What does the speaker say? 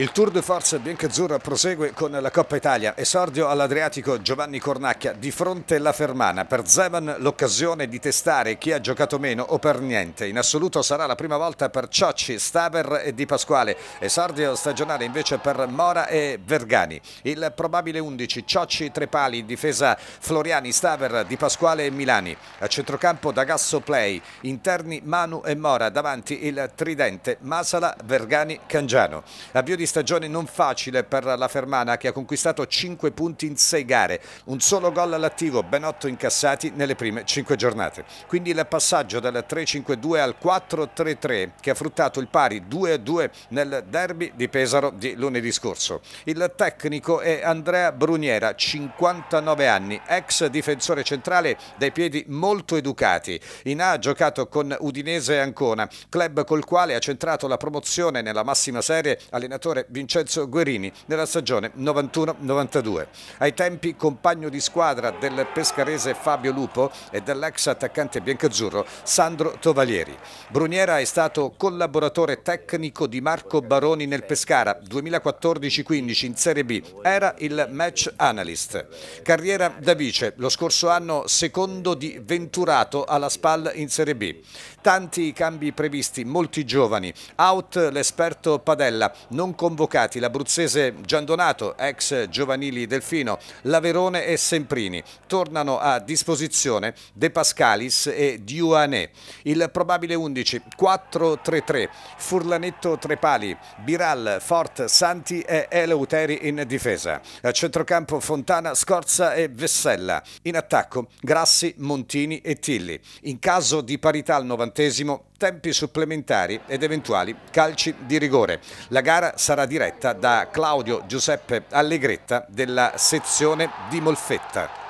Il Tour de Force biancazzurra prosegue con la Coppa Italia. Esordio all'Adriatico Giovanni Cornacchia di fronte alla Fermana. Per Zeman l'occasione di testare chi ha giocato meno o per niente. In assoluto sarà la prima volta per Ciocci, Staver e Di Pasquale. Esordio stagionale invece per Mora e Vergani. Il probabile 11 Ciocci, Trepali, in difesa Floriani, Staver, Di Pasquale e Milani. A centrocampo D'Agasso Play, interni Manu e Mora, davanti il tridente Masala, Vergani, Cangiano. Avvio di stagione non facile per la Fermana che ha conquistato 5 punti in 6 gare, un solo gol all'attivo, ben 8 incassati nelle prime 5 giornate. Quindi il passaggio dal 3-5-2 al 4-3-3 che ha fruttato il pari 2-2 nel derby di Pesaro di lunedì scorso. Il tecnico è Andrea Bruniera, 59 anni, ex difensore centrale dai piedi molto educati. In A ha giocato con Udinese e Ancona, club col quale ha centrato la promozione nella massima serie allenatore allenatore Vincenzo Guerini nella stagione 91-92. Ai tempi compagno di squadra del pescarese Fabio Lupo e dell'ex attaccante biancazzurro Sandro Tovalieri. Bruniera è stato collaboratore tecnico di Marco Baroni nel Pescara 2014-15 in Serie B. Era il match analyst. Carriera da vice, lo scorso anno secondo di Venturato alla SPAL in Serie B. Tanti cambi previsti, molti giovani. Out l'esperto Padella, non convocati l'abruzzese Giandonato, ex giovanili Delfino, Laverone e Semprini. Tornano a disposizione De Pascalis e Diuanè. Il probabile 11, 4-3-3, Furlanetto Trepali, Biral, Fort, Santi e Eleuteri in difesa. A centrocampo Fontana, Scorza e Vessella. In attacco Grassi, Montini e Tilli. In caso di parità al novantesimo tempi supplementari ed eventuali calci di rigore. La gara sarà diretta da Claudio Giuseppe Allegretta della sezione di Molfetta.